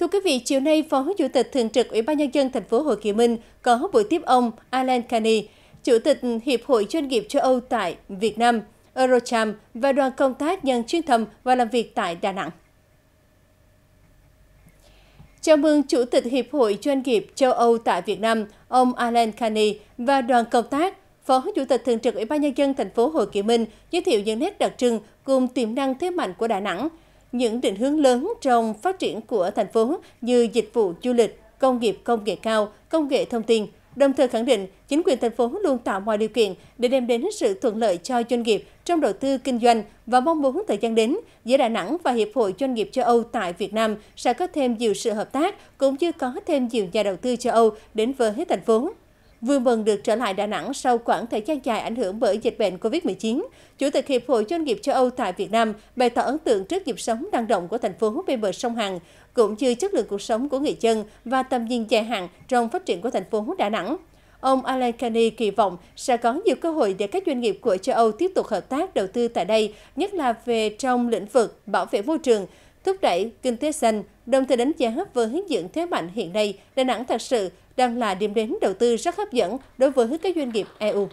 Thưa quý vị, chiều nay Phó Chủ tịch thường trực Ủy ban nhân dân thành phố Hồ Chí Minh có buổi tiếp ông Alan Kani, Chủ tịch Hiệp hội Doanh nghiệp châu Âu tại Việt Nam, Eurocharm và đoàn công tác nhân chuyên thăm và làm việc tại Đà Nẵng. Chào mừng Chủ tịch Hiệp hội Doanh nghiệp châu Âu tại Việt Nam, ông Alan Kani và đoàn công tác Phó Chủ tịch Thường trực Ủy ban nhân dân thành phố Hồ Chí Minh giới thiệu những nét đặc trưng cùng tiềm năng thế mạnh của Đà Nẵng những định hướng lớn trong phát triển của thành phố như dịch vụ du lịch, công nghiệp công nghệ cao, công nghệ thông tin, đồng thời khẳng định chính quyền thành phố luôn tạo mọi điều kiện để đem đến sự thuận lợi cho doanh nghiệp trong đầu tư kinh doanh và mong muốn thời gian đến giữa Đà Nẵng và Hiệp hội Doanh nghiệp châu Âu tại Việt Nam sẽ có thêm nhiều sự hợp tác cũng như có thêm nhiều nhà đầu tư châu Âu đến với thành phố. Vui mừng được trở lại Đà Nẵng sau khoảng thời gian dài ảnh hưởng bởi dịch bệnh COVID-19, Chủ tịch Hiệp hội Doanh nghiệp châu Âu tại Việt Nam bày tỏ ấn tượng trước nhịp sống năng động của thành phố bên bờ sông Hằng, cũng như chất lượng cuộc sống của người dân và tầm nhìn dài hạn trong phát triển của thành phố Đà Nẵng. Ông Alan Carney kỳ vọng sẽ có nhiều cơ hội để các doanh nghiệp của châu Âu tiếp tục hợp tác đầu tư tại đây, nhất là về trong lĩnh vực bảo vệ môi trường, thúc đẩy kinh tế xanh, Đồng thời đánh giá với hướng dẫn thế mạnh hiện nay, Đà Nẵng thật sự đang là điểm đến đầu tư rất hấp dẫn đối với các doanh nghiệp EU.